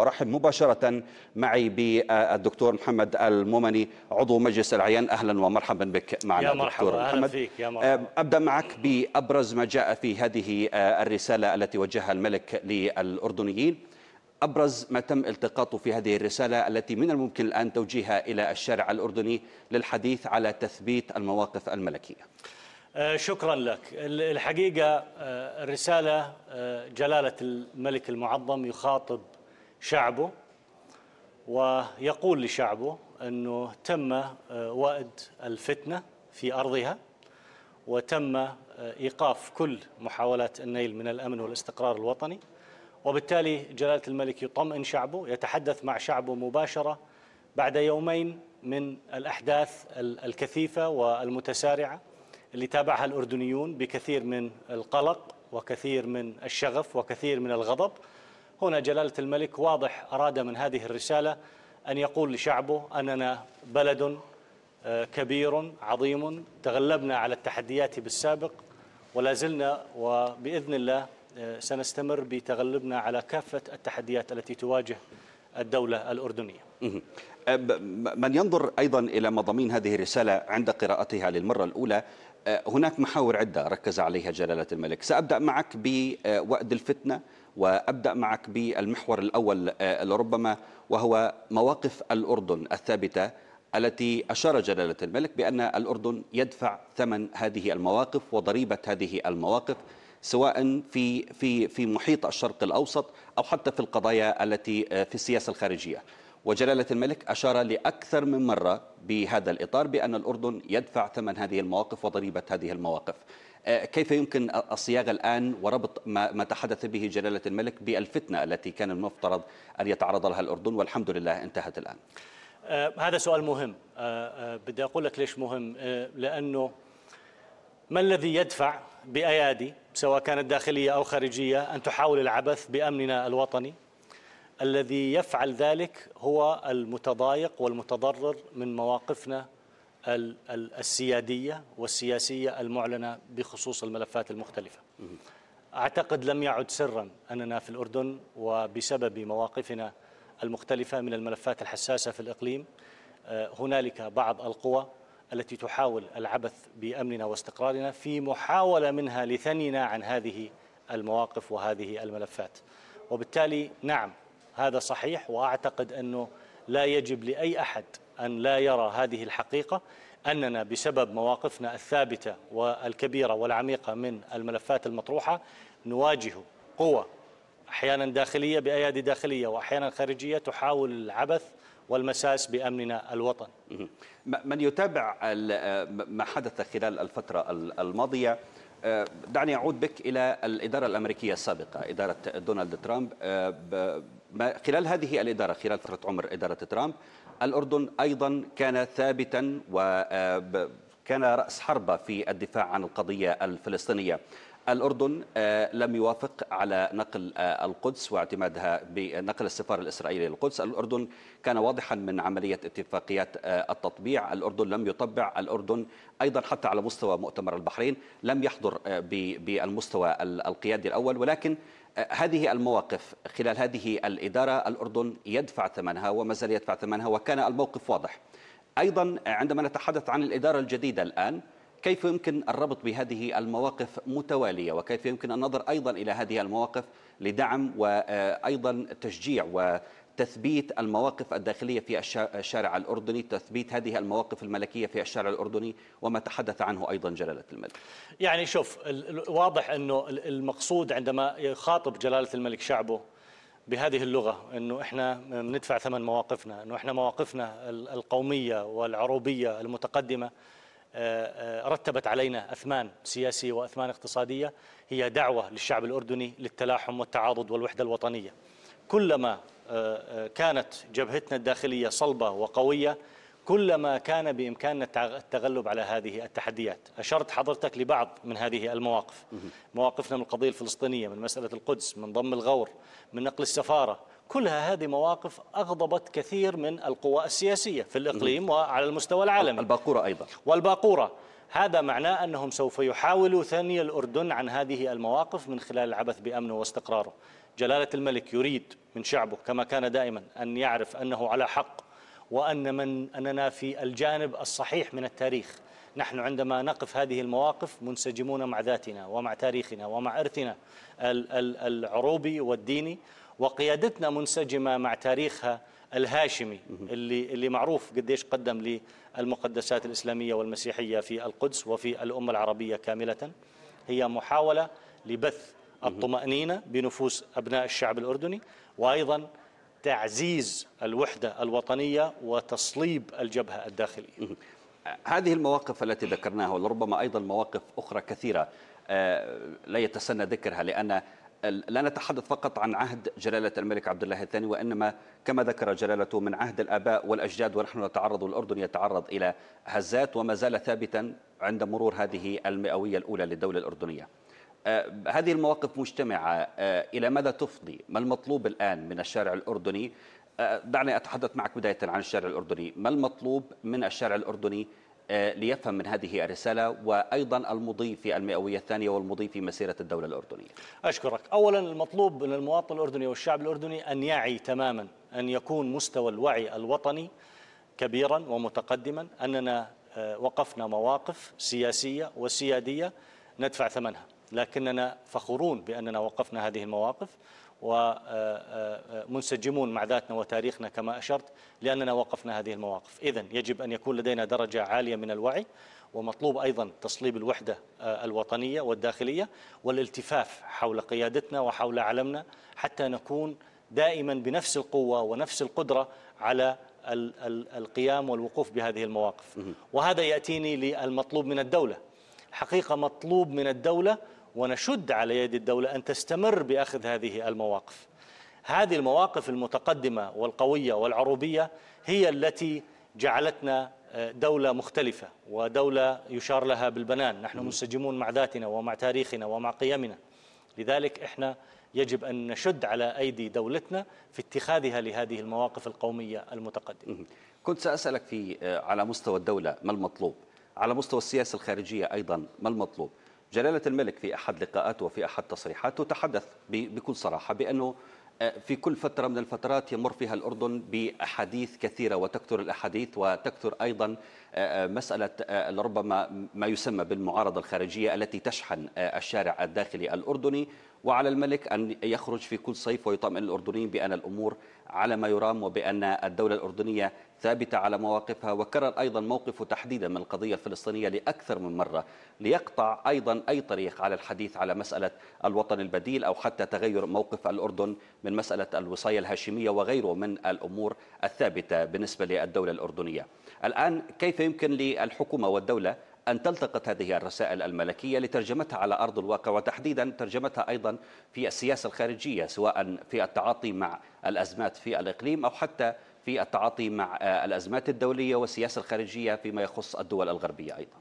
ارحب مباشره معي بالدكتور محمد المومني عضو مجلس العيان اهلا ومرحبا بك معنا يا مرحبا دكتور أهلا محمد فيك يا مرحبا. آه، ابدا معك بابرز ما جاء في هذه آه، الرساله التي وجهها الملك للاردنيين ابرز ما تم التقاطه في هذه الرساله التي من الممكن الان توجيهها الى الشارع الاردني للحديث على تثبيت المواقف الملكيه آه، شكرا لك الحقيقه الرساله جلاله الملك المعظم يخاطب شعبه ويقول لشعبه أنه تم آه، وأد الفتنة في أرضها وتم آه، إيقاف كل محاولات النيل من الأمن والاستقرار الوطني وبالتالي جلالة الملك يطمئن شعبه يتحدث مع شعبه مباشرة بعد يومين من الأحداث الكثيفة والمتسارعة اللي تابعها الأردنيون بكثير من القلق وكثير من الشغف وكثير من الغضب هنا جلالة الملك واضح أراد من هذه الرسالة أن يقول لشعبه أننا بلد آه، كبير عظيم تغلبنا على التحديات بالسابق ولا زلنا وبإذن الله آه، سنستمر بتغلبنا على كافة التحديات التي تواجه الدولة الأردنية أه، من ينظر أيضا إلى مضامين هذه الرسالة عند قراءتها للمرة الأولى هناك محاور عدة ركز عليها جلالة الملك سأبدأ معك بوأد الفتنة وأبدأ معك بالمحور الأول آه، لربما وهو مواقف الأردن الثابتة التي أشار جلالة الملك بأن الأردن يدفع ثمن هذه المواقف وضريبة هذه المواقف سواء في في في محيط الشرق الأوسط أو حتى في القضايا التي آه، في السياسة الخارجية وجلالة الملك أشار لأكثر من مرة بهذا الإطار بأن الأردن يدفع ثمن هذه المواقف وضريبة هذه المواقف آه، كيف يمكن الصياغه الان وربط ما تحدث به جلاله الملك بالفتنه التي كان المفترض ان يتعرض لها الاردن والحمد لله انتهت الان. آه، هذا سؤال مهم آه، بدي اقول لك ليش مهم لانه ما الذي يدفع بايادي سواء كانت داخليه او خارجيه ان تحاول العبث بامننا الوطني الذي يفعل ذلك هو المتضايق والمتضرر من مواقفنا السيادية والسياسية المعلنة بخصوص الملفات المختلفة أعتقد لم يعد سرا أننا في الأردن وبسبب مواقفنا المختلفة من الملفات الحساسة في الإقليم آه، هنالك بعض القوى التي تحاول العبث بأمننا واستقرارنا في محاولة منها لثنينا عن هذه المواقف وهذه الملفات وبالتالي نعم هذا صحيح وأعتقد أنه لا يجب لأي أحد أن لا يرى هذه الحقيقة أننا بسبب مواقفنا الثابتة والكبيرة والعميقة من الملفات المطروحة نواجه قوى أحيانا داخلية بأيادي داخلية وأحيانا خارجية تحاول العبث والمساس بأمننا الوطن من يتابع ما حدث خلال الفترة الماضية آه، دعني أعود بك إلى الإدارة الأمريكية السابقة إدارة دونالد ترامب آه، خلال هذه الإدارة خلال فترة عمر إدارة ترامب الأردن أيضا كان ثابتا وكان آه، رأس حربة في الدفاع عن القضية الفلسطينية الأردن آه، لم يوافق على نقل آه، القدس واعتمادها بنقل السفارة الإسرائيلية للقدس الأردن كان واضحا من عملية اتفاقيات التطبيع الأردن لم يطبع الأردن أيضا حتى على مستوى مؤتمر البحرين لم يحضر بالمستوى القيادي الأول ولكن هذه المواقف خلال هذه الإدارة الأردن يدفع ثمنها وما زال يدفع ثمنها وكان الموقف واضح أيضا عندما نتحدث عن الإدارة الجديدة الآن كيف يمكن الربط بهذه المواقف متوالية وكيف يمكن النظر أيضا إلى هذه المواقف لدعم وأيضا تشجيع و تثبيت المواقف الداخلية في الشارع الأردني تثبيت هذه المواقف الملكية في الشارع الأردني وما تحدث عنه أيضا جلالة الملك يعني شوف واضح أنه المقصود عندما يخاطب جلالة الملك شعبه بهذه اللغة أنه إحنا بندفع ثمن مواقفنا أنه إحنا مواقفنا القومية والعروبية المتقدمة آه، آه، رتبت علينا أثمان سياسية وأثمان اقتصادية هي دعوة للشعب الأردني للتلاحم والتعاضد والوحدة الوطنية كلما آه، آه، كانت جبهتنا الداخلية صلبة وقوية كلما كان بإمكاننا التغلب على هذه التحديات أشرت حضرتك لبعض من هذه المواقف مواقفنا من القضية الفلسطينية من مسألة القدس من ضم الغور من نقل السفارة كلها هذه مواقف أغضبت كثير من القوى السياسية في الإقليم وعلى المستوى العالمي الباقورة أيضا والباقورة هذا معناه أنهم سوف يحاولوا ثني الأردن عن هذه المواقف من خلال العبث بأمنه واستقراره جلالة الملك يريد من شعبه كما كان دائما أن يعرف أنه على حق وأن من أننا في الجانب الصحيح من التاريخ نحن عندما نقف هذه المواقف منسجمون مع ذاتنا ومع تاريخنا ومع إرثنا العروبي والديني وقيادتنا منسجمه مع تاريخها الهاشمي اللي اللي معروف قديش قدم للمقدسات الاسلاميه والمسيحيه في القدس وفي الامه العربيه كامله هي محاوله لبث الطمأنينة بنفوس أبناء الشعب الأردني وأيضا تعزيز الوحدة الوطنية وتصليب الجبهة الداخلية هذه المواقف التي ذكرناها ولربما أيضا مواقف أخرى كثيرة آه، لا يتسنى ذكرها لأن لا نتحدث فقط عن عهد جلالة الملك عبد الله الثاني وإنما كما ذكر جلالته من عهد الآباء والأجداد ونحن نتعرض والأردن يتعرض إلى هزات وما زال ثابتا عند مرور هذه المئوية الأولى للدولة الأردنية آه، هذه المواقف مجتمعة آه، إلى ماذا تفضي؟ ما المطلوب الآن من الشارع الأردني؟ آه، دعني أتحدث معك بداية عن الشارع الأردني ما المطلوب من الشارع الأردني آه، ليفهم من هذه الرسالة وأيضا المضي في المئوية الثانية والمضي في مسيرة الدولة الأردنية أشكرك أولا المطلوب من المواطن الأردني والشعب الأردني أن يعي تماما أن يكون مستوى الوعي الوطني كبيرا ومتقدما أننا آه، وقفنا مواقف سياسية وسيادية ندفع ثمنها لكننا فخورون بأننا وقفنا هذه المواقف ومنسجمون مع ذاتنا وتاريخنا كما أشرت لأننا وقفنا هذه المواقف إذا يجب أن يكون لدينا درجة عالية من الوعي ومطلوب أيضا تصليب الوحدة الوطنية والداخلية والالتفاف حول قيادتنا وحول علمنا حتى نكون دائما بنفس القوة ونفس القدرة على القيام والوقوف بهذه المواقف وهذا يأتيني للمطلوب من الدولة حقيقة مطلوب من الدولة ونشد على يد الدولة أن تستمر بأخذ هذه المواقف هذه المواقف المتقدمة والقوية والعروبية هي التي جعلتنا آه، دولة مختلفة ودولة يشار لها بالبنان نحن منسجمون مع ذاتنا ومع تاريخنا ومع قيمنا لذلك احنا يجب أن نشد على أيدي دولتنا في اتخاذها لهذه المواقف القومية المتقدمة كنت سأسألك في آه، على مستوى الدولة ما المطلوب على مستوى السياسة الخارجية أيضا ما المطلوب جلالة الملك في أحد لقاءاته وفي أحد تصريحاته تحدث بكل صراحة بأنه آه، في كل فترة من الفترات يمر فيها الأردن بأحاديث كثيرة وتكثر الأحاديث وتكثر أيضا آه، آه، مسألة ربما ما يسمى بالمعارضة الخارجية التي تشحن الشارع الداخلي الأردني وعلى الملك أن يخرج في كل صيف ويطمئن الأردنيين بأن الأمور على ما يرام وبأن الدولة الأردنية ثابتة على مواقفها وكرر أيضا موقفه تحديدا من القضية الفلسطينية لأكثر من مرة ليقطع أيضا أي طريق على الحديث على مسألة الوطن البديل أو حتى تغير موقف الأردن من مسألة الوصاية الهاشمية وغيره من الأمور الثابتة بالنسبة للدولة الأردنية الآن كيف يمكن للحكومة والدولة أن تلتقط هذه الرسائل الملكية لترجمتها على أرض الواقع وتحديدا ترجمتها أيضا في السياسة الخارجية سواء في التعاطي مع الأزمات في الإقليم أو حتى في التعاطي مع آه، الأزمات الدولية والسياسة الخارجية فيما يخص الدول الغربية أيضا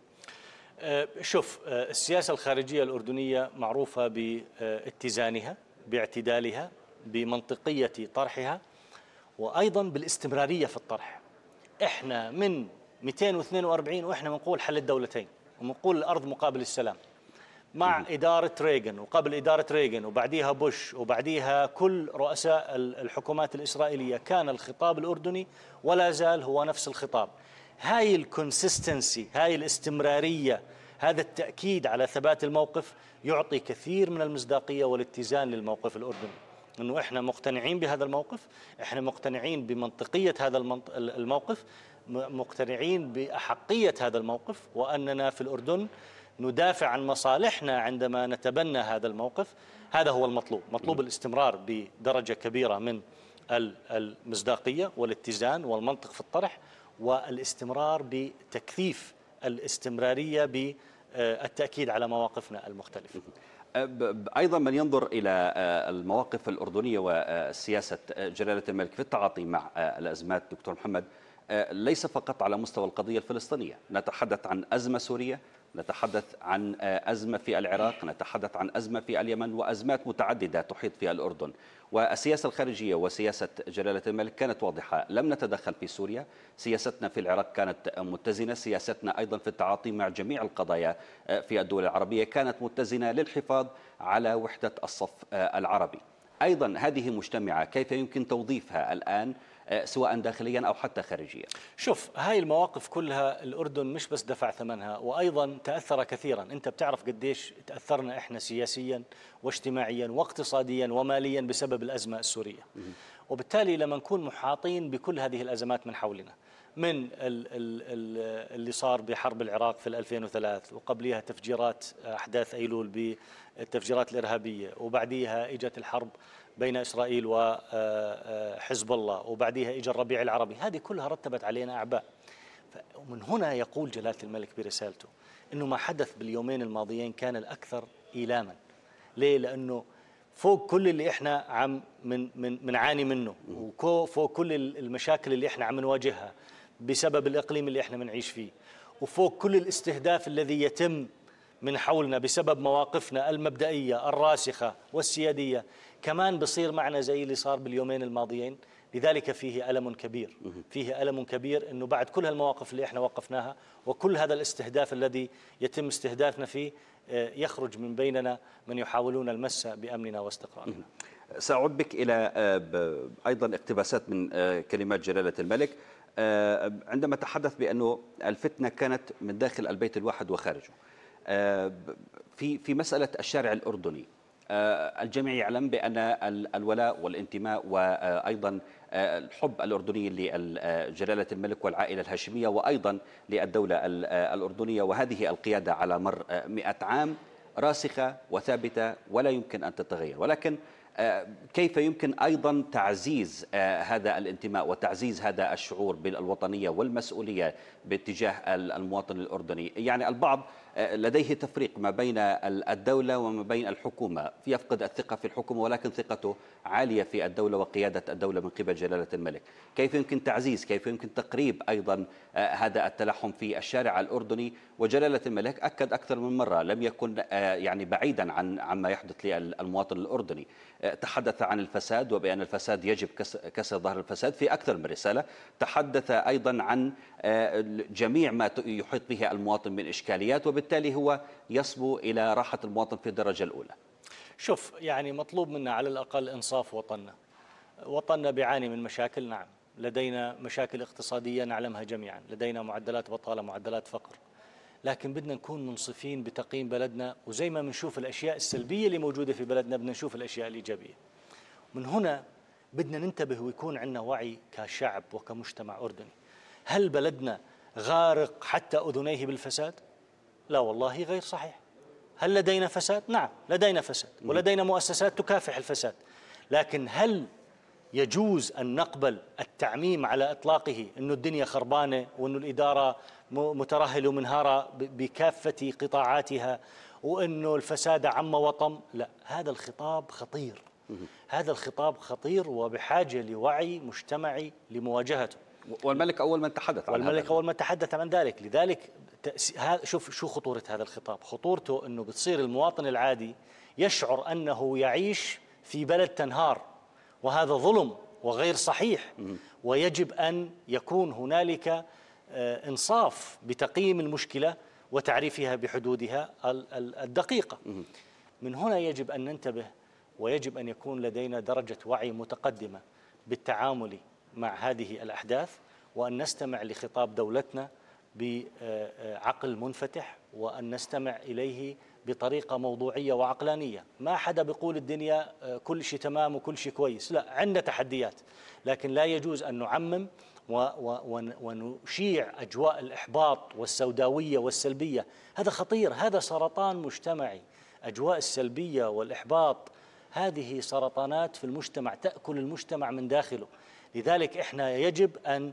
آه، شوف آه، السياسة الخارجية الأردنية معروفة باتزانها باعتدالها بمنطقية طرحها وأيضا بالاستمرارية في الطرح احنا من 242 واحنا بنقول حل الدولتين وبنقول الارض مقابل السلام مع إدارة ريغن وقبل إدارة ريغن وبعديها بوش وبعديها كل رؤساء الحكومات الإسرائيلية كان الخطاب الأردني ولا زال هو نفس الخطاب هاي الكونسيستنسي هاي الاستمرارية هذا التأكيد على ثبات الموقف يعطي كثير من المصداقية والاتزان للموقف الأردني انه احنا مقتنعين بهذا الموقف، احنا مقتنعين بمنطقيه هذا الموقف، مقتنعين باحقيه هذا الموقف واننا في الاردن ندافع عن مصالحنا عندما نتبنى هذا الموقف هذا هو المطلوب مطلوب نعم. الاستمرار بدرجه كبيره من المصداقيه والاتزان والمنطق في الطرح والاستمرار بتكثيف الاستمراريه بالتاكيد على مواقفنا المختلفه أه، ايضا من ينظر الى أه، المواقف الاردنيه وسياسه أه، جلاله الملك في التعاطي مع الازمات دكتور محمد آه، ليس فقط على مستوى القضية الفلسطينية نتحدث عن أزمة سورية نتحدث عن آه، أزمة في العراق نتحدث عن أزمة في اليمن وأزمات متعددة تحيط في الأردن والسياسة الخارجية وسياسة جلالة الملك كانت واضحة لم نتدخل في سوريا سياستنا في العراق كانت متزنة سياستنا أيضا في التعاطي مع جميع القضايا آه، في الدول العربية كانت متزنة للحفاظ على وحدة الصف العربي أيضا هذه مجتمعة كيف يمكن توظيفها الآن آه، سواء داخليا أو حتى خارجيا شوف هاي المواقف كلها الأردن مش بس دفع ثمنها وأيضا تأثر كثيرا أنت بتعرف قديش تأثرنا إحنا سياسيا واجتماعيا واقتصاديا وماليا بسبب الأزمة السورية وبالتالي لما نكون محاطين بكل هذه الأزمات من حولنا من اللي صار بحرب العراق في 2003 وقبلها تفجيرات أحداث أيلول بالتفجيرات الإرهابية وبعديها إجت الحرب بين إسرائيل وحزب آه، آه، الله وبعديها إجا الربيع العربي هذه كلها رتبت علينا أعباء ومن هنا يقول جلالة الملك برسالته أنه ما حدث باليومين الماضيين كان الأكثر إيلاما ليه؟ لأنه فوق كل اللي احنا عم من من عاني منه وفوق كل المشاكل اللي احنا عم نواجهها بسبب الاقليم اللي احنا بنعيش فيه وفوق كل الاستهداف الذي يتم من حولنا بسبب مواقفنا المبدئيه الراسخه والسياديه كمان بصير معنا زي اللي صار باليومين الماضيين لذلك فيه ألم كبير فيه ألم كبير أنه بعد كل هالمواقف اللي إحنا وقفناها وكل هذا الاستهداف الذي يتم استهدافنا فيه آه، يخرج من بيننا من يحاولون المس بأمننا واستقرارنا سأعود بك إلى آه، أيضا اقتباسات من آه، كلمات جلالة الملك عندما تحدث بأنه الفتنة كانت من داخل البيت الواحد وخارجه في في مسألة الشارع الأردني آه، الجميع يعلم بأن الولاء والانتماء وأيضا آه، الحب الأردني لجلالة الملك والعائلة الهاشمية وأيضا للدولة آه، الأردنية وهذه القيادة على مر مئة عام راسخة وثابتة ولا يمكن أن تتغير ولكن كيف يمكن ايضا تعزيز هذا الانتماء وتعزيز هذا الشعور بالوطنيه والمسؤوليه باتجاه المواطن الاردني يعني البعض لديه تفريق ما بين الدولة وما بين الحكومة يفقد الثقة في الحكومة ولكن ثقته عالية في الدولة وقيادة الدولة من قبل جلالة الملك كيف يمكن تعزيز كيف يمكن تقريب أيضا آه، هذا التلحم في الشارع الأردني وجلالة الملك أكد أكثر من مرة لم يكن آه، يعني بعيدا عن عما يحدث للمواطن الأردني آه، تحدث عن الفساد وبأن الفساد يجب كسر ظهر الفساد في أكثر من رسالة تحدث أيضا عن جميع ما يحيط به المواطن من إشكاليات وبالتالي وبالتالي هو يصبو إلى راحة المواطن في الدرجة الأولى شوف يعني مطلوب منا على الأقل إنصاف وطننا وطننا بيعاني من مشاكل نعم لدينا مشاكل اقتصادية نعلمها جميعا لدينا معدلات بطالة معدلات فقر لكن بدنا نكون منصفين بتقييم بلدنا وزي ما بنشوف الأشياء السلبية اللي موجودة في بلدنا بدنا نشوف الأشياء الإيجابية من هنا بدنا ننتبه ويكون عندنا وعي كشعب وكمجتمع أردني هل بلدنا غارق حتى أذنيه بالفساد؟ لا والله غير صحيح هل لدينا فساد؟ نعم لدينا فساد ولدينا مؤسسات تكافح الفساد لكن هل يجوز أن نقبل التعميم على إطلاقه أن الدنيا خربانة وأن الإدارة مترهلة ومنهارة بكافة قطاعاتها وأنه الفساد عم وطم لا هذا الخطاب خطير هذا الخطاب خطير وبحاجة لوعي مجتمعي لمواجهته والملك أول من تحدث عن والملك هذا. أول من تحدث عن ذلك لذلك شوف شو خطورة هذا الخطاب خطورته أنه بتصير المواطن العادي يشعر أنه يعيش في بلد تنهار وهذا ظلم وغير صحيح ويجب أن يكون هنالك آه، إنصاف بتقييم المشكلة وتعريفها بحدودها الدقيقة من هنا يجب أن ننتبه ويجب أن يكون لدينا درجة وعي متقدمة بالتعامل مع هذه الأحداث وأن نستمع لخطاب دولتنا بعقل منفتح وأن نستمع إليه بطريقة موضوعية وعقلانية ما حدا بيقول الدنيا آه، كل شيء تمام وكل شيء كويس لا عندنا تحديات لكن لا يجوز أن نعمم ونشيع أجواء الإحباط والسوداوية والسلبية هذا خطير هذا سرطان مجتمعي أجواء السلبية والإحباط هذه سرطانات في المجتمع تأكل المجتمع من داخله لذلك إحنا يجب أن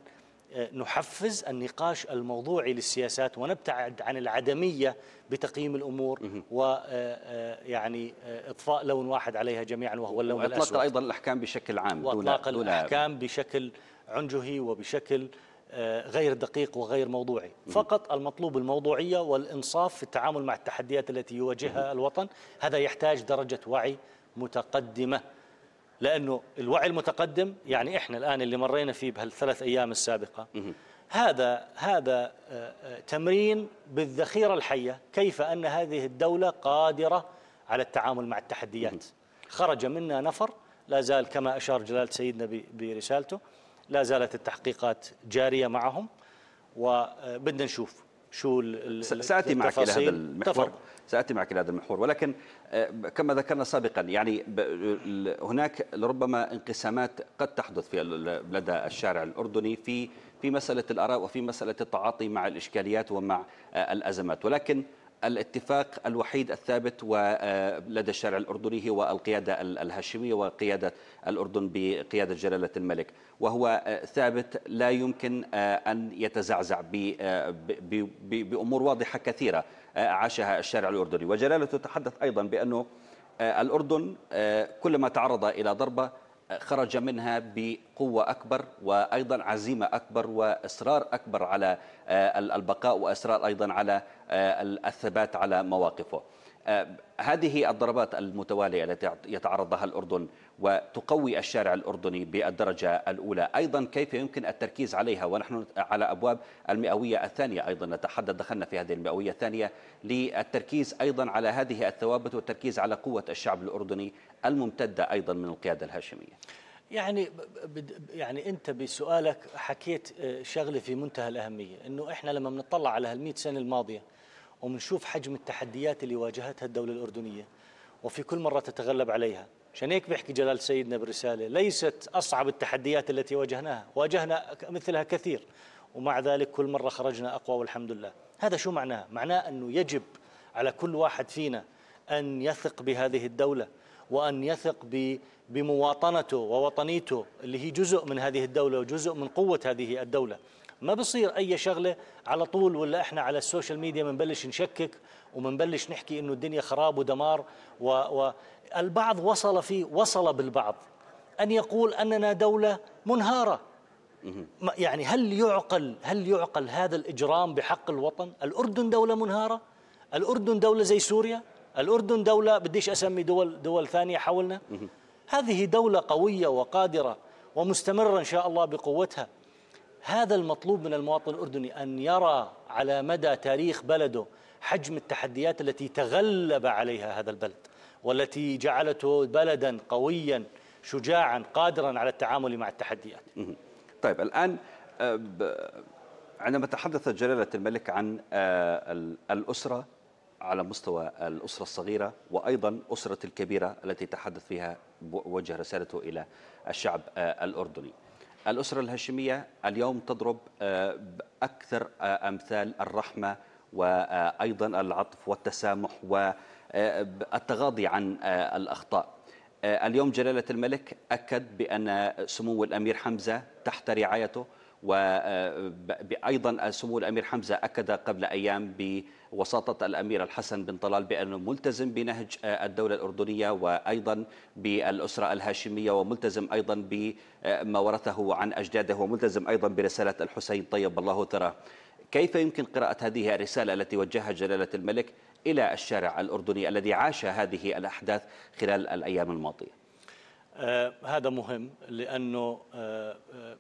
نحفز النقاش الموضوعي للسياسات ونبتعد عن العدمية بتقييم الأمور ويعني آه، آه، آه، إطفاء لون واحد عليها جميعا وهو اللون الأسود وإطلاق أيضا الأحكام بشكل عام وإطلاق الأحكام بشكل عنجهي وبشكل غير دقيق وغير موضوعي فقط المطلوب الموضوعية والإنصاف في التعامل مع التحديات التي يواجهها الوطن هذا يحتاج درجة وعي متقدمة لأنه الوعي المتقدم يعني إحنا الآن اللي مرينا فيه بهالثلاث أيام السابقة هذا هذا آه، آه، تمرين بالذخيرة الحية كيف أن هذه الدولة قادرة على التعامل مع التحديات خرج منا نفر لا زال كما أشار جلالة سيدنا برسالته لا زالت التحقيقات جارية معهم وبدنا آه، نشوف شو سأتي معك إلى هذا المحور سأتي معك لهذا المحور ولكن آه، كما ذكرنا سابقا يعني هناك لربما انقسامات قد تحدث في لدى الشارع الأردني في في مسألة الآراء وفي مسألة التعاطي مع الإشكاليات ومع آه، الأزمات ولكن الاتفاق الوحيد الثابت آه، لدى الشارع الأردني هو القيادة الهاشمية وقيادة الأردن بقيادة جلالة الملك وهو ثابت لا يمكن أن يتزعزع بأمور واضحة كثيرة عاشها الشارع الأردني وجلالته تحدث أيضا بأنه آه، الأردن آه، كلما تعرض إلى ضربة آه، خرج منها بقوة أكبر وأيضا عزيمة أكبر وإصرار أكبر على البقاء وإصرار أيضا على الثبات على مواقفه هذه الضربات المتوالية التي يتعرض لها الأردن وتقوي الشارع الأردني بالدرجة الأولى أيضا كيف يمكن التركيز عليها ونحن على أبواب المئوية الثانية أيضا نتحدث دخلنا في هذه المئوية الثانية للتركيز أيضا على هذه الثوابت والتركيز على قوة الشعب الأردني الممتدة أيضا من القيادة الهاشمية يعني يعني انت بسؤالك حكيت آه، شغله في منتهى الاهميه انه احنا لما بنطلع على هال سنه الماضيه وبنشوف حجم التحديات اللي واجهتها الدوله الاردنيه وفي كل مره تتغلب عليها عشان هيك بيحكي جلال سيدنا بالرسالة ليست أصعب التحديات التي واجهناها واجهنا مثلها كثير ومع ذلك كل مرة خرجنا أقوى والحمد لله هذا شو معناه؟ معناه أنه يجب على كل واحد فينا أن يثق بهذه الدولة وأن يثق بمواطنته ووطنيته اللي هي جزء من هذه الدولة وجزء من قوة هذه الدولة ما بصير أي شغلة على طول ولا إحنا على السوشيال ميديا بنبلش نشكك وبنبلش نحكي إنه الدنيا خراب ودمار و, و البعض وصل في وصل بالبعض أن يقول أننا دولة منهارة يعني هل يعقل هل يعقل هذا الإجرام بحق الوطن الأردن دولة منهارة الأردن دولة زي سوريا الأردن دولة بديش أسمي دول دول ثانية حولنا هذه دولة قوية وقادرة ومستمرة إن شاء الله بقوتها هذا المطلوب من المواطن الأردني أن يرى على مدى تاريخ بلده حجم التحديات التي تغلب عليها هذا البلد والتي جعلته بلدا قويا شجاعا قادرا على التعامل مع التحديات طيب الآن آه، عندما تحدث جلالة الملك عن آه، الأسرة على مستوى الأسرة الصغيرة وأيضا أسرة الكبيرة التي تحدث فيها وجه رسالته إلى الشعب آه، الأردني الأسرة الهاشمية اليوم تضرب أكثر أمثال الرحمة وأيضا العطف والتسامح و آه، التغاضي عن آه، الأخطاء آه، اليوم جلالة الملك أكد بأن سمو الأمير حمزة تحت رعايته وأيضا سمو الأمير حمزة أكد قبل أيام بوساطة الأمير الحسن بن طلال بأنه ملتزم بنهج الدولة الأردنية وأيضا بالأسرة الهاشمية وملتزم أيضا بما ورثه عن أجداده وملتزم أيضا برسالة الحسين طيب الله تراه كيف يمكن قراءة هذه الرسالة التي وجهها جلالة الملك إلى الشارع الأردني الذي عاش هذه الأحداث خلال الأيام الماضية آه هذا مهم لأنه آه،, آه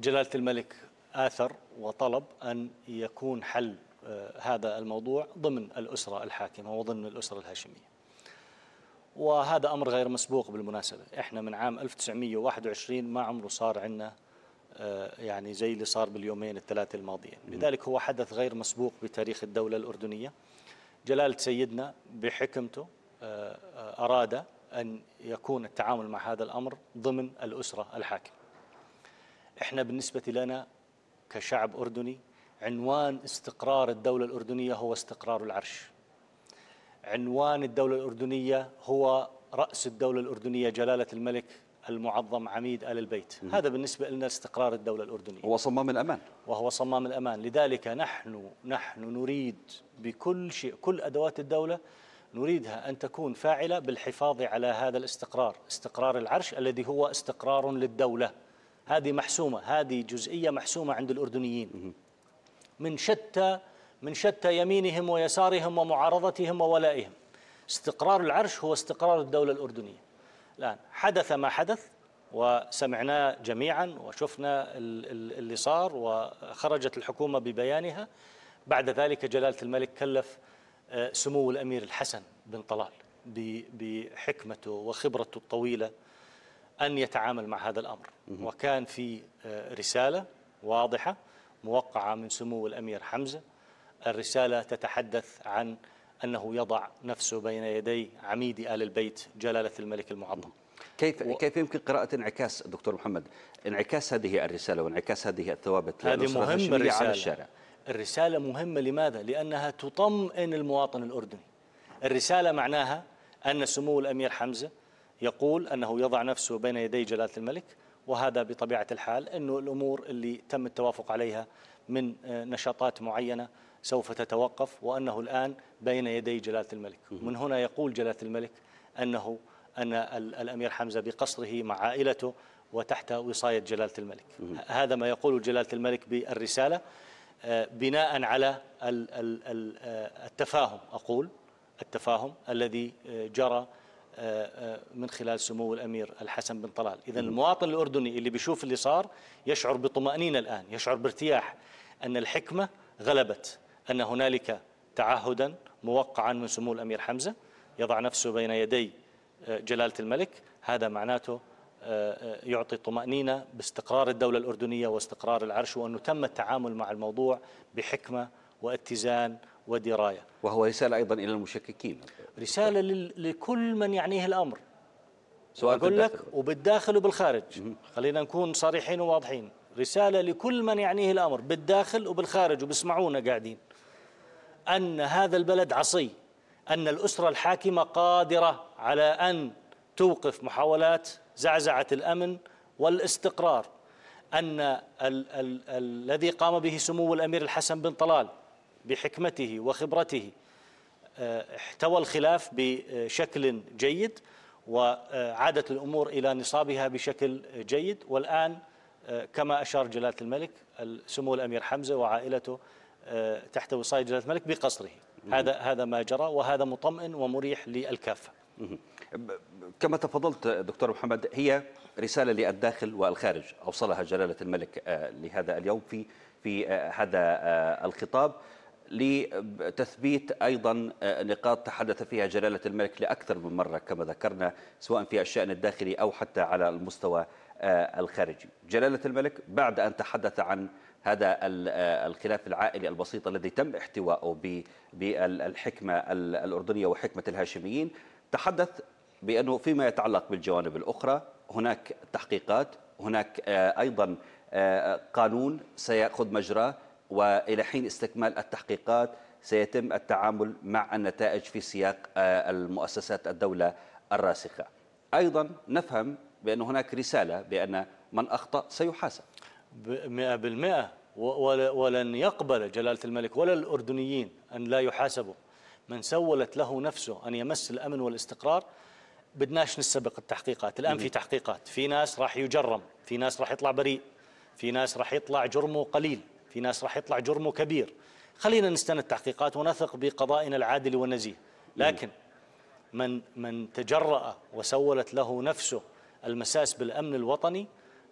جلالة الملك آثر وطلب أن يكون حل آه هذا الموضوع ضمن الأسرة الحاكمة وضمن الأسرة الهاشمية وهذا أمر غير مسبوق بالمناسبة إحنا من عام 1921 ما عمره صار عندنا آه، يعني زي اللي صار باليومين الثلاثة الماضيين لذلك هو حدث غير مسبوق بتاريخ الدولة الأردنية جلالة سيدنا بحكمته آه، آه، أراد أن يكون التعامل مع هذا الأمر ضمن الأسرة الحاكمة إحنا بالنسبة لنا كشعب أردني عنوان استقرار الدولة الأردنية هو استقرار العرش عنوان الدولة الأردنية هو رأس الدولة الأردنية جلالة الملك المعظم عميد آل البيت مم. هذا بالنسبة لنا استقرار الدولة الأردنية هو صمام الأمان وهو صمام الأمان لذلك نحن نحن نريد بكل شيء كل أدوات الدولة نريدها أن تكون فاعلة بالحفاظ على هذا الاستقرار استقرار العرش الذي هو استقرار للدولة هذه محسومة هذه جزئية محسومة عند الأردنيين من شتى من شتى يمينهم ويسارهم ومعارضتهم وولائهم استقرار العرش هو استقرار الدولة الأردنية الآن حدث ما حدث وسمعناه جميعا وشفنا اللي صار وخرجت الحكومة ببيانها بعد ذلك جلالة الملك كلف آه، سمو الأمير الحسن بن طلال بحكمته وخبرته الطويلة أن يتعامل مع هذا الأمر وكان في آه، رسالة واضحة موقعة من سمو الأمير حمزة الرسالة تتحدث عن أنه يضع نفسه بين يدي عميد آل البيت جلالة الملك المعظم كيف و... كيف يمكن قراءة انعكاس دكتور محمد انعكاس هذه الرسالة وانعكاس هذه الثوابت هذه مهمة الرسالة على الشارع الرسالة مهمة لماذا؟ لأنها تطمئن المواطن الأردني الرسالة معناها أن سمو الأمير حمزة يقول أنه يضع نفسه بين يدي جلالة الملك وهذا بطبيعة الحال أنه الأمور اللي تم التوافق عليها من آه، نشاطات معينة سوف تتوقف وأنه الآن بين يدي جلالة الملك من هنا يقول جلالة الملك أنه أن الأمير حمزة بقصره مع عائلته وتحت وصاية جلالة الملك هذا ما يقول جلالة الملك بالرسالة آه، بناء على آه، التفاهم أقول التفاهم الذي آه، جرى من خلال سمو الأمير الحسن بن طلال إذا المواطن الأردني اللي بيشوف اللي صار يشعر بطمأنينة الآن يشعر بارتياح أن الحكمة غلبت أن هنالك تعهدا موقعا من سمو الأمير حمزة يضع نفسه بين يدي آه، جلالة الملك هذا معناته آه، آه، يعطي طمأنينة باستقرار الدولة الأردنية واستقرار العرش وأنه تم التعامل مع الموضوع بحكمة واتزان ودراية وهو رسالة أيضا إلى المشككين رسالة لكل من يعنيه الأمر سواء أقول لك وبالداخل وبالخارج خلينا نكون صريحين وواضحين رسالة لكل من يعنيه الأمر بالداخل وبالخارج وبسمعونا قاعدين أن هذا البلد عصي أن الأسرة الحاكمة قادرة على أن توقف محاولات زعزعة الأمن والاستقرار أن ال ال الذي قام به سمو الأمير الحسن بن طلال بحكمته وخبرته آه، احتوى الخلاف بشكل جيد وعادت الأمور إلى نصابها بشكل جيد والآن آه، كما أشار جلالة الملك سمو الأمير حمزة وعائلته آه، تحت وصاية جلالة الملك بقصره هذا هذا ما جرى وهذا مطمئن ومريح للكافة كما تفضلت دكتور محمد هي رسالة للداخل والخارج أوصلها جلالة الملك آه، لهذا اليوم في في آه، هذا الخطاب لتثبيت أيضا نقاط تحدث فيها جلالة الملك لأكثر من مرة كما ذكرنا سواء في الشأن الداخلي أو حتى على المستوى الخارجي جلالة الملك بعد أن تحدث عن هذا آه، الخلاف العائلي البسيط الذي تم احتواؤه بالحكمة الأردنية وحكمة الهاشميين تحدث بأنه فيما يتعلق بالجوانب الأخرى هناك تحقيقات هناك آه، أيضا آه، قانون سيأخذ مجراه وإلى حين استكمال التحقيقات سيتم التعامل مع النتائج في سياق المؤسسات الدولة الراسخة أيضا نفهم بأن هناك رسالة بأن من أخطأ سيحاسب مئة بالمئة ولن يقبل جلالة الملك ولا الأردنيين أن لا يحاسبوا من سولت له نفسه أن يمس الأمن والاستقرار بدناش نسبق التحقيقات الآن في تحقيقات في ناس راح يجرم في ناس راح يطلع بريء في ناس راح يطلع جرمه قليل في ناس راح يطلع جرمه كبير خلينا نستنى التحقيقات ونثق بقضائنا العادل والنزيه لكن من من تجرأ وسولت له نفسه المساس بالأمن الوطني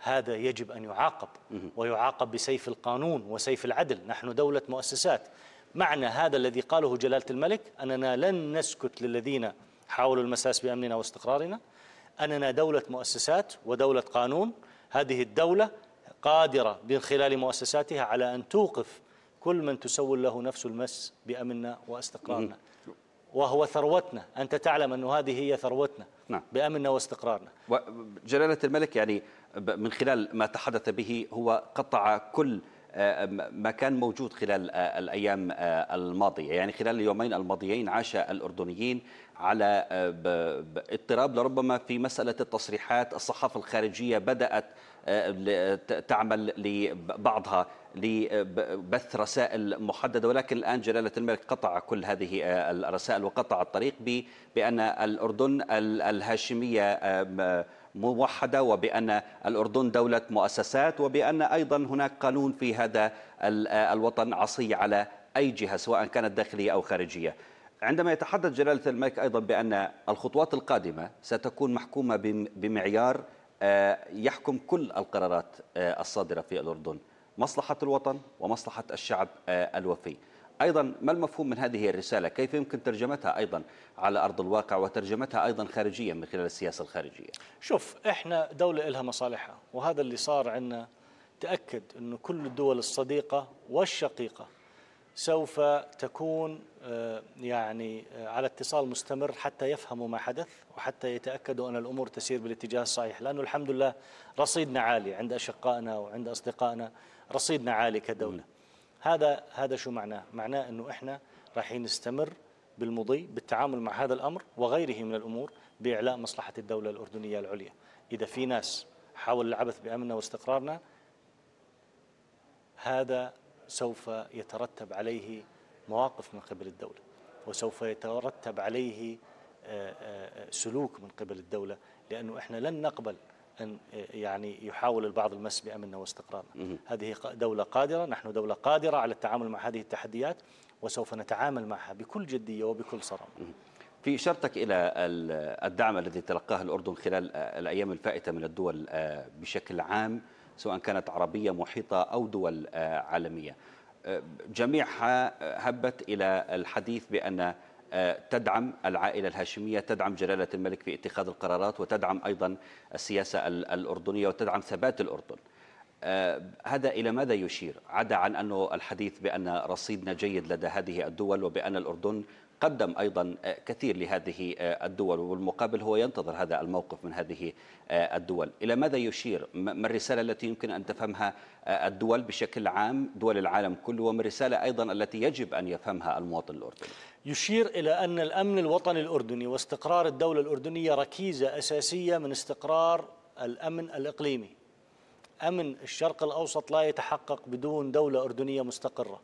هذا يجب أن يعاقب ويعاقب بسيف القانون وسيف العدل نحن دولة مؤسسات معنى هذا الذي قاله جلالة الملك أننا لن نسكت للذين حاولوا المساس بأمننا واستقرارنا أننا دولة مؤسسات ودولة قانون هذه الدولة قادرة من خلال مؤسساتها على أن توقف كل من تسول له نفس المس بأمننا واستقرارنا وهو ثروتنا أنت تعلم أن هذه هي ثروتنا نعم. بأمننا واستقرارنا جلالة الملك يعني من خلال ما تحدث به هو قطع كل آه، ما كان موجود خلال آه، الأيام آه، الماضية يعني خلال اليومين الماضيين عاش الأردنيين على آه، اضطراب لربما في مسألة التصريحات الصحافة الخارجية بدأت آه، تعمل لبعضها لبث آه، رسائل محدده ولكن الان جلاله الملك قطع كل هذه الرسائل وقطع الطريق بان الاردن الهاشميه موحده وبان الاردن دوله مؤسسات وبان ايضا هناك قانون في هذا الوطن عصي على اي جهه سواء كانت داخليه او خارجيه. عندما يتحدث جلالة الملك أيضا بأن الخطوات القادمة ستكون محكومة بمعيار آه، يحكم كل القرارات آه، الصادرة في الأردن مصلحة الوطن ومصلحة الشعب آه، الوفي أيضا ما المفهوم من هذه الرسالة كيف يمكن ترجمتها أيضا على أرض الواقع وترجمتها أيضا خارجيا من خلال السياسة الخارجية شوف إحنا دولة إلها مصالحها وهذا اللي صار عندنا تأكد أنه كل الدول الصديقة والشقيقة سوف تكون آه، يعني آه، على اتصال مستمر حتى يفهموا ما حدث وحتى يتأكدوا أن الأمور تسير بالاتجاه الصحيح لأنه الحمد لله رصيدنا عالي عند أشقائنا وعند أصدقائنا رصيدنا عالي كدولة هذا هذا شو معناه؟ معناه أنه إحنا رايحين نستمر بالمضي بالتعامل مع هذا الأمر وغيره من الأمور بإعلاء مصلحة الدولة الأردنية العليا إذا في ناس حاول العبث بأمننا واستقرارنا هذا سوف يترتب عليه مواقف من قبل الدولة وسوف يترتب عليه آه، آه، سلوك من قبل الدولة لأنه إحنا لن نقبل أن آه، يعني يحاول البعض المس بأمننا واستقرارنا هذه دولة قادرة نحن دولة قادرة على التعامل مع هذه التحديات وسوف نتعامل معها بكل جدية وبكل صرامة في إشارتك إلى الدعم الذي تلقاه الأردن خلال الأيام الفائتة من الدول بشكل عام سواء كانت عربية محيطة أو دول آه، عالمية آه، جميعها آه، هبت إلى الحديث بأن تدعم العائلة الهاشمية تدعم جلالة الملك في اتخاذ القرارات وتدعم أيضا السياسة الأردنية وتدعم ثبات الأردن هذا إلى ماذا يشير؟ عدا عن أنه الحديث بأن رصيدنا جيد لدى هذه الدول وبأن الأردن قدم أيضا آه، كثير لهذه آه، الدول وبالمقابل هو ينتظر هذا الموقف من هذه آه، الدول إلى ماذا يشير ما الرسالة التي يمكن أن تفهمها الدول بشكل عام دول العالم كله وما الرسالة أيضا التي يجب أن يفهمها المواطن الأردني يشير إلى أن الأمن الوطني الأردني واستقرار الدولة الأردنية ركيزة أساسية من استقرار الأمن الإقليمي أمن الشرق الأوسط لا يتحقق بدون دولة أردنية مستقرة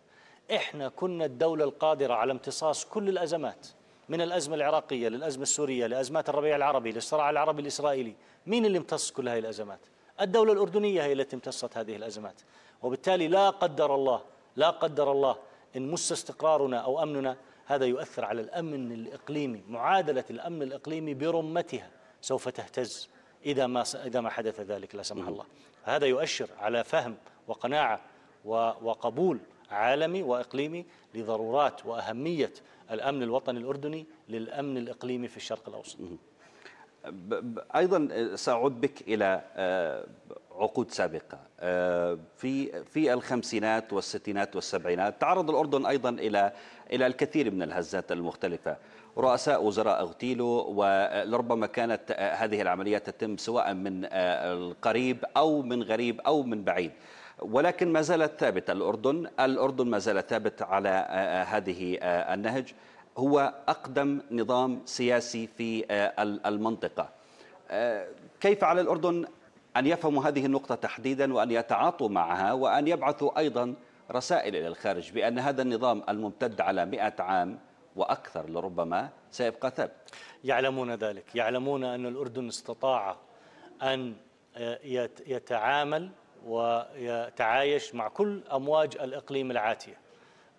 إحنا كنا الدولة القادرة على امتصاص كل الأزمات من الأزمة العراقية للأزمة السورية لأزمات الربيع العربي للصراع العربي الإسرائيلي مين اللي امتص كل هذه الأزمات؟ الدولة الأردنية هي التي امتصت هذه الأزمات وبالتالي لا قدر الله لا قدر الله إن مس استقرارنا أو أمننا هذا يؤثر على الأمن الإقليمي معادلة الأمن الإقليمي برمتها سوف تهتز إذا ما إذا ما حدث ذلك لا سمح الله هذا يؤشر على فهم وقناعة وقبول عالمي وإقليمي لضرورات وأهمية الأمن الوطني الأردني للأمن الإقليمي في الشرق الأوسط أيضا سأعود بك إلى آه، عقود سابقة آه، في في الخمسينات والستينات والسبعينات تعرض الأردن أيضا إلى إلى الكثير من الهزات المختلفة رؤساء وزراء اغتيلوا ولربما كانت آه، هذه العمليات تتم سواء من القريب او من غريب او من بعيد ولكن ما زالت ثابتة الأردن الأردن ما زال ثابت على آه، آه، هذه آه، النهج هو أقدم نظام سياسي في المنطقة كيف على الأردن أن يفهموا هذه النقطة تحديدا وأن يتعاطوا معها وأن يبعثوا أيضا رسائل إلى الخارج بأن هذا النظام الممتد على مئة عام وأكثر لربما سيبقى ثابت يعلمون ذلك يعلمون أن الأردن استطاع أن يتعامل ويتعايش مع كل أمواج الإقليم العاتية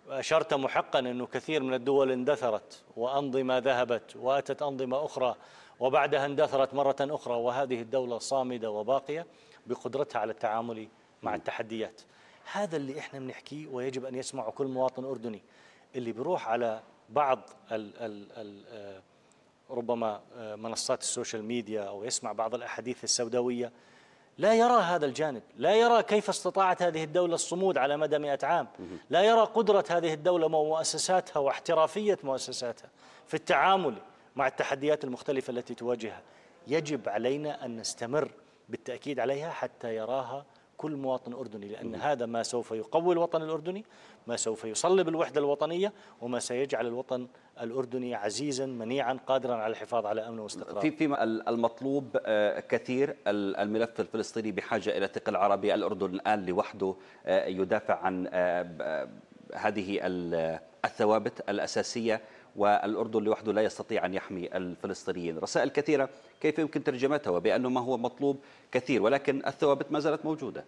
أشرت محقا أنه كثير من الدول اندثرت وأنظمة ذهبت وأتت أنظمة أخرى وبعدها اندثرت مرة أخرى وهذه الدولة صامدة وباقية بقدرتها على التعامل مع التحديات هذا اللي احنا بنحكيه ويجب أن يسمعه كل مواطن أردني اللي بيروح على بعض الـ الـ الـ ربما منصات السوشيال ميديا أو يسمع بعض الأحاديث السوداوية لا يرى هذا الجانب لا يرى كيف استطاعت هذه الدولة الصمود على مدى مئة عام لا يرى قدرة هذه الدولة ومؤسساتها واحترافية مؤسساتها في التعامل مع التحديات المختلفة التي تواجهها يجب علينا أن نستمر بالتأكيد عليها حتى يراها كل مواطن أردني لأن هذا ما سوف يقوي الوطن الأردني ما سوف يصلب الوحدة الوطنية وما سيجعل الوطن الأردني عزيزا منيعا قادرا على الحفاظ على أمنه واستقراره في في المطلوب آه، كثير الملف الفلسطيني بحاجة إلى ثقل عربي الأردن الآن لوحده آه، يدافع عن آه، هذه الثوابت الأساسية والأردن لوحده لا يستطيع أن يحمي الفلسطينيين رسائل كثيرة كيف يمكن ترجمتها وبأنه ما هو مطلوب كثير ولكن الثوابت ما زالت موجودة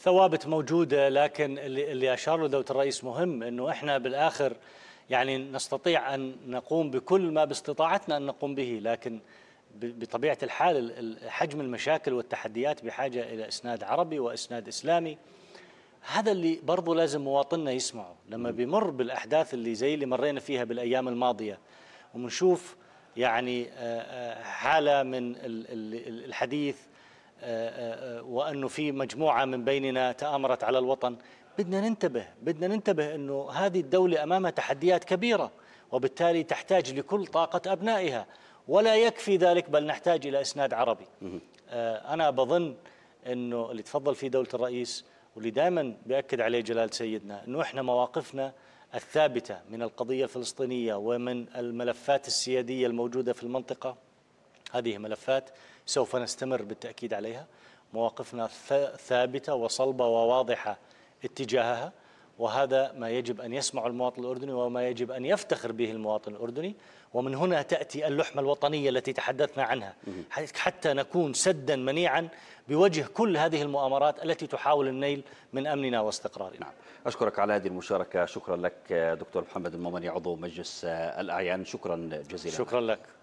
ثوابت موجودة لكن اللي أشار له دولة الرئيس مهم أنه إحنا بالآخر يعني نستطيع أن نقوم بكل ما باستطاعتنا أن نقوم به لكن بطبيعة الحال حجم المشاكل والتحديات بحاجة إلى إسناد عربي وإسناد إسلامي هذا اللي برضه لازم مواطننا يسمعه لما بيمر بالاحداث اللي زي اللي مرينا فيها بالايام الماضيه وبنشوف يعني آه، آه، حاله من الحديث آه، وانه في مجموعه من بيننا تامرت على الوطن بدنا ننتبه بدنا ننتبه انه هذه الدوله امامها تحديات كبيره وبالتالي تحتاج لكل طاقه ابنائها ولا يكفي ذلك بل نحتاج الى اسناد عربي انا بظن انه اللي تفضل فيه دوله الرئيس واللي دائما بيأكد عليه جلال سيدنا أنه إحنا مواقفنا الثابتة من القضية الفلسطينية ومن الملفات السيادية الموجودة في المنطقة هذه ملفات سوف نستمر بالتأكيد عليها مواقفنا ثابتة وصلبة وواضحة اتجاهها وهذا ما يجب أن يسمع المواطن الأردني وما يجب أن يفتخر به المواطن الأردني ومن هنا تأتي اللحمة الوطنية التي تحدثنا عنها حتى نكون سدا منيعا بوجه كل هذه المؤامرات التي تحاول النيل من أمننا واستقرارنا نعم. أشكرك على هذه المشاركة شكرا لك دكتور محمد المومني عضو مجلس الأعيان شكرا جزيلا شكرا لك